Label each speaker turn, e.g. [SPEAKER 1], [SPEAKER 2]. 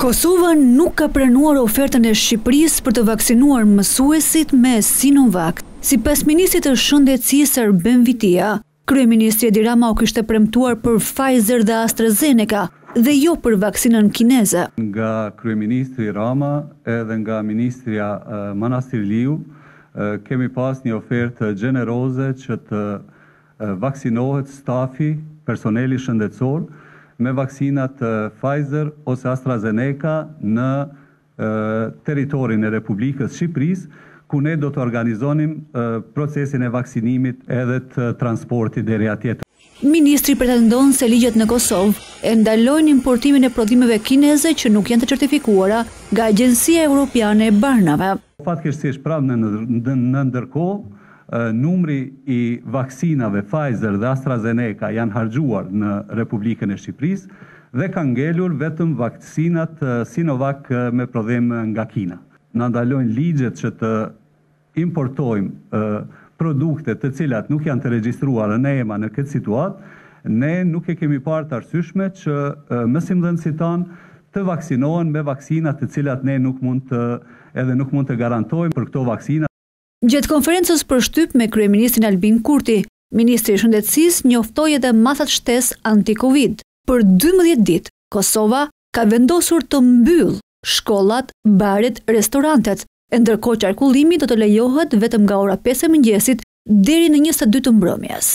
[SPEAKER 1] Kosova nuk ka prenuar ofertën e Shqipëris për të vaksinuar mësuesit me Sinovac. Si pes Ministrit e Shëndecisër Ben Vitia, Kryeministri Edirama o kështë premtuar për Pfizer dhe AstraZeneca dhe jo për vaksinën kineze.
[SPEAKER 2] Nga Kryeministri Rama edhe nga Ministria Manasir Liu, kemi pas një ofertë gjeneroze që të vaksinohet stafi personeli shëndecorë me vaksinat Pfizer ose AstraZeneca në teritorin e Republikës Shqipëris, ku ne do të organizonim procesin e vaksinimit edhe të transportit dhe tjetër.
[SPEAKER 1] Ministri pretendon se ligjet në Kosovë e ndalojnë importimin e prodhimeve kineze që nuk janë të certifikuara nga Agencia Europiane Barnave.
[SPEAKER 2] Fatë kështë si shpravë në ndërkohë, numri i vaksinave Pfizer dhe AstraZeneca janë hargjuar në Republikën e Shqipërisë dhe ka ngelur vetëm vaksinat Sinovac me prodhim nga Kina. Në ndalojnë ligjet që të importojmë produkte të cilat nuk janë të regjistruar në EMA në këtë situatë, ne nuk e kemi parë të arsyshme që mësim dhe në citanë të vaksinohen me vaksinat të cilat ne nuk mund të edhe nuk mund të garantojmë për këto vaksinat.
[SPEAKER 1] Gjetë konferencës për shtyp me Kryeministrin Albin Kurti, Ministri Shëndetsis njoftoj edhe masat shtes anti-Covid. Për 12 dit, Kosova ka vendosur të mbyll shkollat, barit, restorantet, e ndërko qarkullimi do të lejohet vetëm nga ora 5 e mëngjesit dheri në 22 të mbrëmjes.